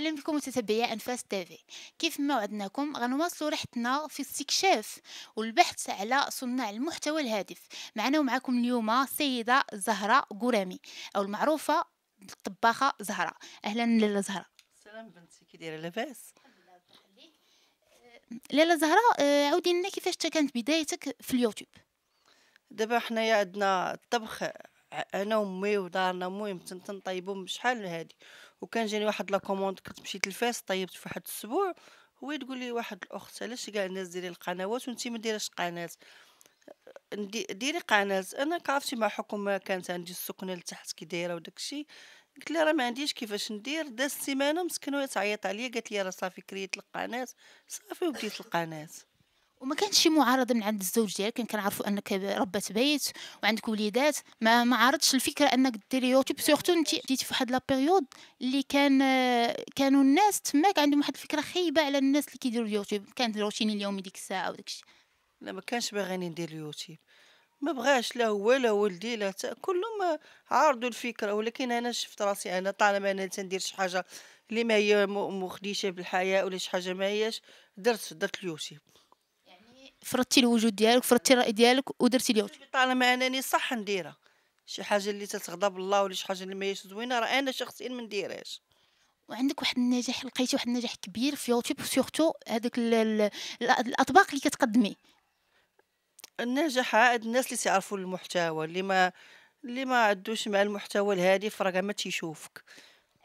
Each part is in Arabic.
اهلا بكم متتبعي انفاس تافي كيف ما وعدناكم غنواصلوا رحلتنا في استكشاف والبحث على صناع المحتوى الهادف معنا ومعكم اليوم السيده زهره قرامي او المعروفه بالطباخه زهره اهلا لاله زهره سلام بنتي كي دايره لاباس لاله زهره أه، عاودي لنا كيفاش كانت بدايتك في اليوتيوب دابا حنايا عندنا الطبخ انا وامي ودارنا المهم تنطيبو شحال هادي وكان جاني واحد لا كوموند كنت مشيت لفاس طيبت في واحد الاسبوع هو تقول لي واحد الاخت علاش كاع الناس ديري القنوات وانت ما ديريش قناه ديري قناه انا كعرفتي مع حكم كانت عندي السكنه لتحت كي دايره وداكشي قلت لها راه ما عنديش كيفاش ندير دازت سيمانه مسكنه تعيط عليا قالت لي راه صافي كريت القناه صافي وبديت القناه وما كانش شي معارضه من عند الزوج ديالك كان كنعرفوا انك ربة بيت وعندك وليدات ما ما عارضتش الفكره انك ديري يوتيوب سورتو انت جيتي في واحد لا بيريود اللي كان كانوا الناس تماك عندهم واحد الفكره خايبه على الناس اللي كيديروا اليوتيوب كان روتيني اليومي ديك الساعه وداك الشيء لا ما كانش باغيني ندير اليوتيوب ما بغاش لا هو لا ولدي لا كلهم عارضوا الفكره ولكن انا شفت راسي انا طالما انا تندير شي حاجه اللي ما هي مخديشه بالحياه ولا شي حاجه ما هياش درت درت اليوتيوب فرضتي الوجود ديالك فرضتي الراي ديالك ودرتي اليوم طالما انني صح نديرها شي حاجه اللي تتغضب الله ولا شي حاجه اللي ماهيش زوينه راه انا شخصيا ما نديرهاش وعندك واحد النجاح لقيتي واحد النجاح كبير في يوتيوب سورتو هذوك الاطباق اللي كتقدمي النجاح عاد الناس اللي تيعرفوا المحتوى اللي ما اللي ما عندوش مع المحتوى الهادف راه ما تيشوفك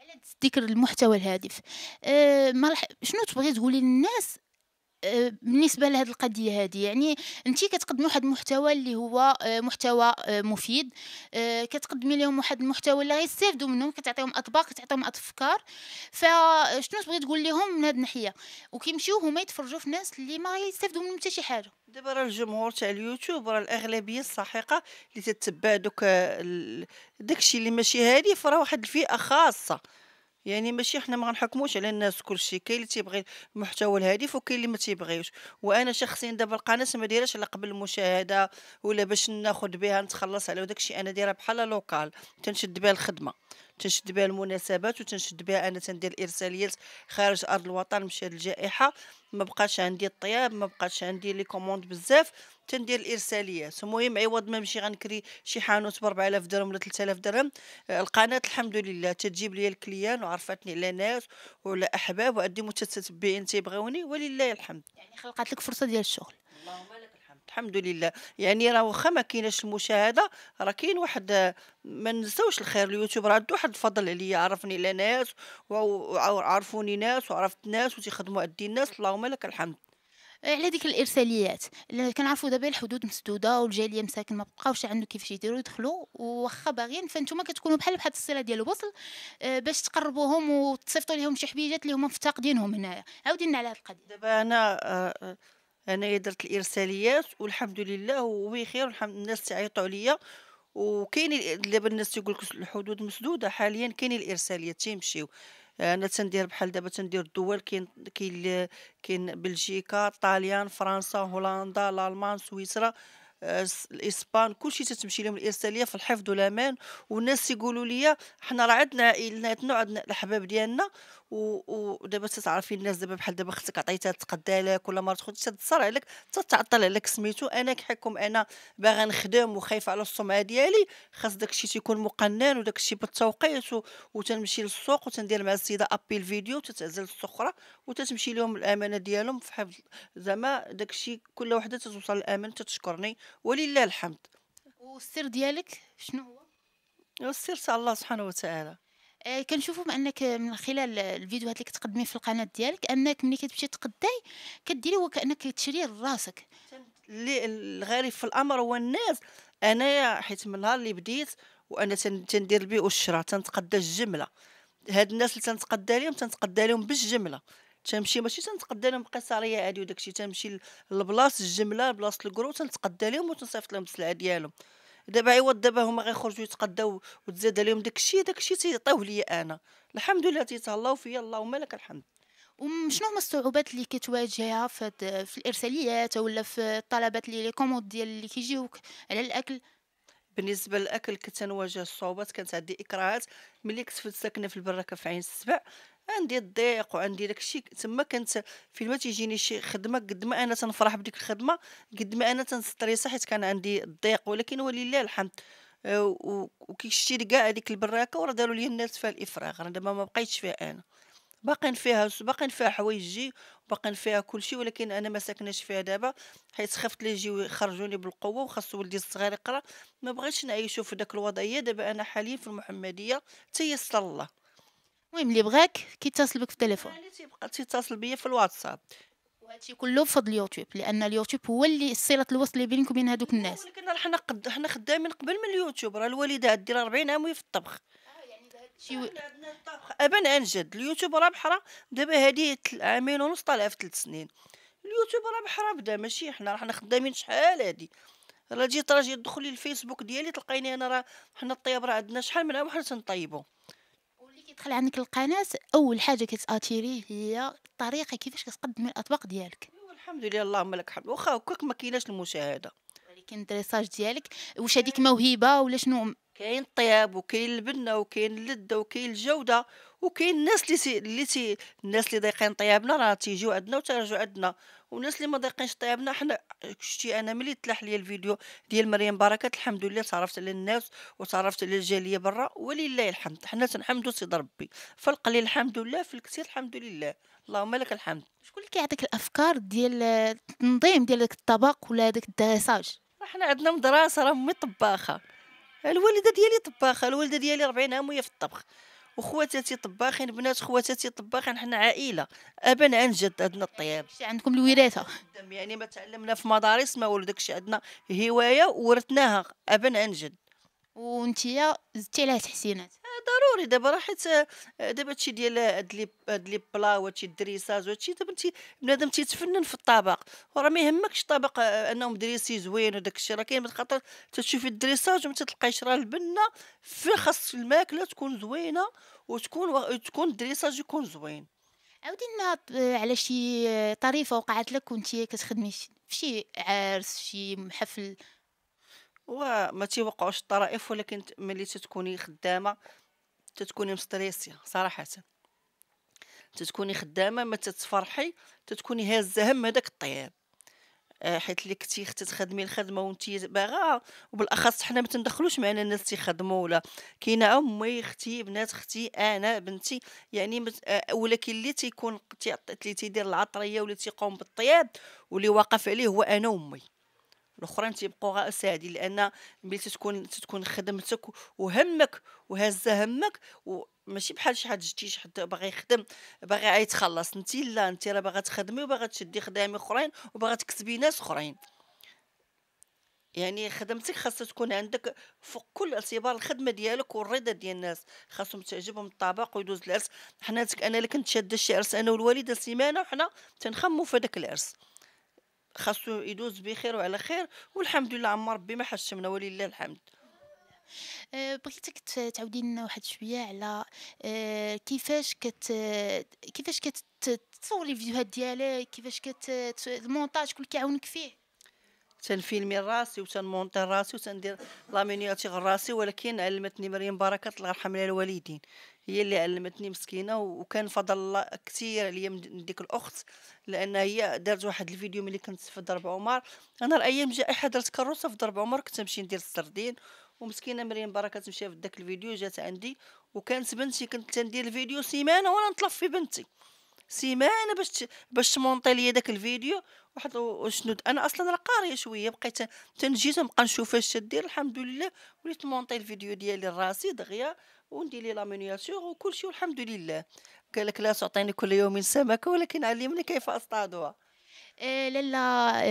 على ذكر المحتوى الهادف أه ما رح... شنو تبغي تقولي للناس آه، بالنسبه لهذه القضيه هذه يعني انت كتقدمي واحد المحتوى اللي هو آه، محتوى آه، مفيد كتقدمي لهم واحد المحتوى اللي غيستافدوا منهم كتعطيهم اطباق كتعطيهم افكار فشنو تبغي تقول لهم من هذه الناحيه وكيمشيو هما يتفرجوا في ناس اللي ما غيستافدوا منهم حتى شي حاجه دابا راه الجمهور تاع اليوتيوب راه الاغلبيه الساحقه اللي تتبع دوك داكشي اللي ماشي هادي فراه واحد الفئه خاصه يعني ماشي حنا ما غنحكموش على الناس كلشي كاين اللي تيبغي المحتوى الهادف وكاين اللي ما تيبغيوش وانا شخصيا دابا القناه ما دايرهاش على قبل المشاهده ولا باش ناخذ بها نتخلص على داكشي انا دايره بحال لوكال تنشد بها الخدمه تنشد بها المناسبات وتنشد بها انا تندير ارساليات خارج ارض الوطن مشى الجائحه ما بقاش عندي الطياب ما بقاش عندي لي كوموند بزاف تندير الارساليات المهم عوض ما نمشي غنكري شي حانوت ب 4000 درهم ولا 3000 درهم القناه الحمد لله تجيب لي الكليان وعرفتني على ناس ولا احباب وعندي متتبعين تيبغوني ولله الحمد يعني خلقت لك فرصه ديال الشغل اللهم الحمد لله يعني راه واخا ما كايناش المشاهده راه كاين واحد ما ننساوش الخير اليوتيوب راه عنده واحد الفضل عليا عرفني لناس ناس وعرفوني ناس وعرفت ناس وتيخدموا عندي الناس اللهم لك الحمد آه، على ديك الارساليات كنعرفوا دابا الحدود مسدوده والجاليه مساكن ما بقاوش عنده كيفاش يديروا يدخلوا واخا باغيين فانتوما كتكونوا بحال بحال الصله ديال الوصل آه، باش تقربوهم وتصيفطوا لهم شي حبيجات اللي هما مفتقدينهم هنايا لنا على هذه القضيه دابا انا آه، انايا درت الارساليات والحمد لله وبخير والحمد الناس تعيطوا عليا وكاين دابا الناس تيقول لك الحدود مسدوده حاليا كاين الارساليات تيمشيو انا تندير بحال دابا تندير الدول كاين كاين كاين بلجيكا طاليان فرنسا هولندا الالمان سويسرا آه، الاسبان كلشي تتمشي لهم الارساليه في الحفظ والامان والناس يقولوا لي حنا راه عندنا عائلاتنا وعندنا الاحباب ديالنا ودابا تتعرفي الناس دابا بحال دابا اختك عطيتها تقدا لك ولا مرات خوتك تتصل عليك تتعطل عليك سميتو انا كحكم انا باغا نخدم وخايفه على السمعه ديالي خاص داك الشيء تيكون مقنن وداك الشيء بالتوقيت وتنمشي للسوق وتندير مع السيده ابي الفيديو السوق اخرى وتتمشي لهم الامانه ديالهم في حفظ زعما داك الشيء كل وحده تتوصل الامن تتشكرني ولله الحمد والسر ديالك شنو هو السر تاع الله سبحانه وتعالى آه كنشوفوا بانك من خلال الفيديوهات اللي كتقدمي في القناه ديالك انك ملي كتمشي تقداي كديري وكانك تشري راسك اللي الغريب في الامر هو الناس انايا حيت من النهار اللي بديت وانا تندير البيع والشراء تنتقدى الجمله هاد الناس اللي تنتقدى لهم تنتقدى لهم بالجمله تنمشي ماشي تنتقدى لهم قصريه عادي وداكشي تنمشي للبلاص الجمله بلاص الكرو تنتقدى لهم وتنصيفط لهم السلعه ديالهم دابا عوض دابا هما غيخرجوا يتقداو وتزاد عليهم داكشي داكشي تيعطيوه ليا انا الحمد لله تيتهلاو فيا اللهم لك الحمد وشنو هما الصعوبات اللي كتواجهها في, في الارساليات ولا في الطلبات اللي لي كوموند ديال اللي كيجيوك على الاكل بالنسبه للاكل كنت نواجه الصعوبات كانت عندي اكراهات ملي كنت ساكنه في البراكه في عين السبع عندي الضيق وعندي داكشي تما كانت فيما تيجيني شي خدمه قد ما انا تنفرح بديك الخدمه قد ما انا تنستريس حيت كان عندي الضيق ولكن ولله الحمد آه، وكي شتي كاع هذيك البراكه وراه داروا لي الناس فيها الافراغ انا دابا ما بقيتش فيها انا باقين فيها باقين فيها حوايجي باقين فيها كلشي ولكن انا ما ساكناش فيها دابا حيت خفت لي يجيو يخرجوني بالقوه وخاص ولدي الصغير يقرا ما بغيتش نعيشو في داك الوضعيه دابا انا حاليا في المحمديه تيسر الله المهم اللي بغاك كيتصل بك في التليفون تيبقى تيتصل بيا في الواتساب وهادشي كله بفضل اليوتيوب لان اليوتيوب هو اللي صله الوصل اللي بينك وبين هذوك الناس ولكن حنا قد حنا خدامين قبل من اليوتيوب راه الوالده دير 40 عام وهي في الطبخ آه، يعني شي عندنا الطبخ ابا عن جد اليوتيوب راه بحرا دابا هادي عامين ونص طالع في ثلاث سنين اليوتيوب راه بحرا بدا ماشي حنا حنا خدامين شحال هادي راه جيت راه جيت دخلي الفيسبوك ديالي تلقيني انا راه حنا الطياب راه عندنا شحال من عام وحنا تنطيبو كيدخل عندك القناه اول حاجه كتاتيريه هي الطريقه كيفاش كتقدم الاطباق ديالك أيوة، الحمد لله اللهم لك الحمد واخا هكاك ما كايناش المشاهده ولكن الدريساج ديالك واش هذيك موهبه ولا شنو كاين الطياب وكاين البنه وكاين اللذه وكاين الجوده وكاين الناس اللي سي... اللي سي... الناس اللي ضايقين طيابنا راه تيجيو عندنا وترجعوا عندنا والناس اللي ما ضايقينش طيابنا حنا شتي انا ملي تلاح لي الفيديو ديال مريم بركات الحمد لله تعرفت على الناس وتعرفت على الجاليه برا ولله الحمد حنا تنحمدو سيد ربي في القليل الحمد لله في الكثير الحمد لله اللهم لك الحمد شكون اللي كيعطيك الافكار ديال التنظيم ديال داك الطبق ولا داك الدريساج حنا عندنا مدرسه راه امي طباخه الوالده ديالي طباخه الوالده ديالي 40 عام وهي في الطبخ وخواتاتي طباخين بنات خواتاتي طباخين حنا عائله ابا عن جد عندنا الطياب عندكم الوراثه يعني ما تعلمنا في مدارس ما والو داكشي عندنا هوايه ورثناها ابا عن جد وانت زدتي لها تحسينات ضروري دابا راه حيت آه، دابا هادشي ديال هاد لي هاد لي بلا وهادشي الدريساج وهادشي دابا انت بنادم تيتفنن في الطبق وراه ما يهمكش الطبق انه آه، مدريسي زوين وداك الشيء راه كاين خاطر تشوفي الدريساج وما تلقايش راه البنه في خاص الماكله تكون زوينه وتكون و... تكون الدريساج يكون زوين عاودي لنا آه، على شي طريفه وقعت لك وانت كتخدمي في شي عرس شي حفل وما تيوقعوش الطرائف ولكن ملي تتكوني خدامه تتكوني مستريسيه صراحه تتكوني خدامه ما تتفرحي تتكوني هازه هم هذاك الطياب آه، حيت اللي كنتي تخدمي الخدمه وانت باغا وبالاخص حنا ما تندخلوش معنا الناس تيخدموا ولا كاينه امي اختي بنات اختي انا بنتي يعني آه، ولكن اللي تيكون تيدير العطريه ولا تيقوم بالطياب واللي واقف عليه هو انا وامي الاخرين تيبقوا سادي لان ملي تتكون تتكون خدمتك وهمك وهز همك وماشي بحال شي حد جيتي شي حد باغي يخدم باغي يتخلص انت لا انت راه باغا تخدمي وباغا تشدي خدامي اخرين وباغا تكسبي ناس اخرين يعني خدمتك خاصها تكون عندك فوق كل اعتبار الخدمه ديالك والرضا ديال الناس خاصهم تعجبهم الطبق ويدوز العرس حنا انا اللي كنت شاده شي عرس انا والوالده سيمانه وحنا تنخمو في داك العرس خاصو يدوز بخير وعلى خير والحمد لله عم ربي ما حشمنا ولله الحمد آه، بغيتك تعاودي لنا واحد شويه على آه، كيفاش كت كيفاش كتصوري الفيديوهات ديالك كيفاش كت المونتاج كل كيعاونك فيه تنفيلمي راسي وتنمونطي راسي وتندير لامينياتيغ راسي ولكن علمتني مريم بركه الله يرحم الوالدين هي اللي علمتني مسكينه وكان فضل الله كثير عليا من ديك الاخت لان هي دارت واحد الفيديو ملي كنت في درب عمر انا الايام جائحه درت كروسه في درب عمر كنت نمشي ندير السردين ومسكينه مريم بركه تمشي في داك الفيديو جات عندي وكانت بنتي كنت تندير الفيديو سيمانه وانا نتلف في بنتي سيمانه باش باش تمونطي ليا داك الفيديو واحد شنو انا اصلا راه قاريه شويه بقيت تنجيز نبقى نشوف اش دير الحمد لله وليت مونطي الفيديو ديالي لراسي دغيا وندير لي لامينياتور وكلشي والحمد لله قال لك لا تعطيني كل يوم سمكه ولكن علمني كيف اصطادها لالا آه،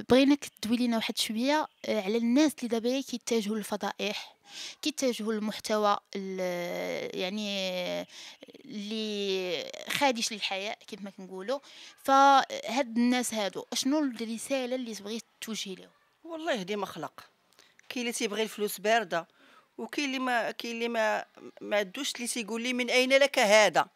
آه، بغيناك تدوي لينا واحد شويه آه، على الناس اللي دابا كيتجهوا للفضائح كيتجهوا للمحتوى يعني اللي خادش للحياه كيف ما كنقولوا فهاد الناس هادو شنو الرساله اللي تبغي توجهي لهم والله ديما خلق كاين اللي تيبغي الفلوس بارده وكاين اللي ما كاين اللي ما ما عندوش اللي تيقول لي من اين لك هذا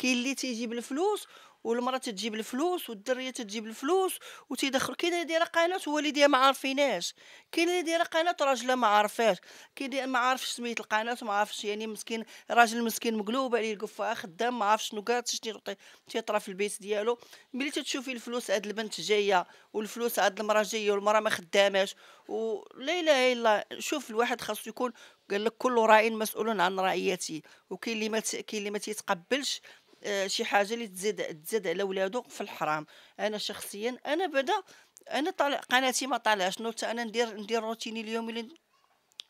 كاين اللي تيجيب الفلوس والمراه تجيب الفلوس والدريه تجيب الفلوس وتيدخل كاين اللي دايره قناه والديها ما عارفيناش كاين اللي دايره قناه راجلها ما عارفاش كاين ما عارفش سميت القناه ما عارفش يعني مسكين راجل مسكين مقلوب عليه القفه خدام ما عارفش شنو قالت شنو تيطرى في البيت ديالو ملي تتشوفي الفلوس هاد البنت جايه والفلوس هاد المراه جايه والمراه ما خداماش ولا اله الا شوف الواحد خاصو يكون قال لك كل راعي مسؤول عن رعيته وكاين اللي ما كاين اللي ما تيتقبلش آه، شي حاجه اللي تزيد تزيد على ولادو في الحرام انا شخصيا انا بعدا انا طالع قناتي ما طالعش شنو انا ندير ندير روتيني اليومي اللي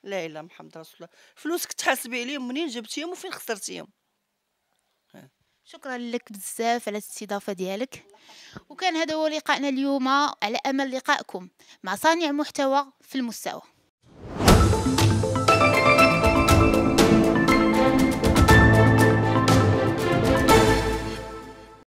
لا اله محمد رسول الله فلوسك تحاسبي عليهم منين جبتيهم وفين خسرتيهم شكرا لك بزاف على الاستضافه ديالك وكان هذا هو لقائنا اليوم على امل لقائكم مع صانع محتوى في المستوى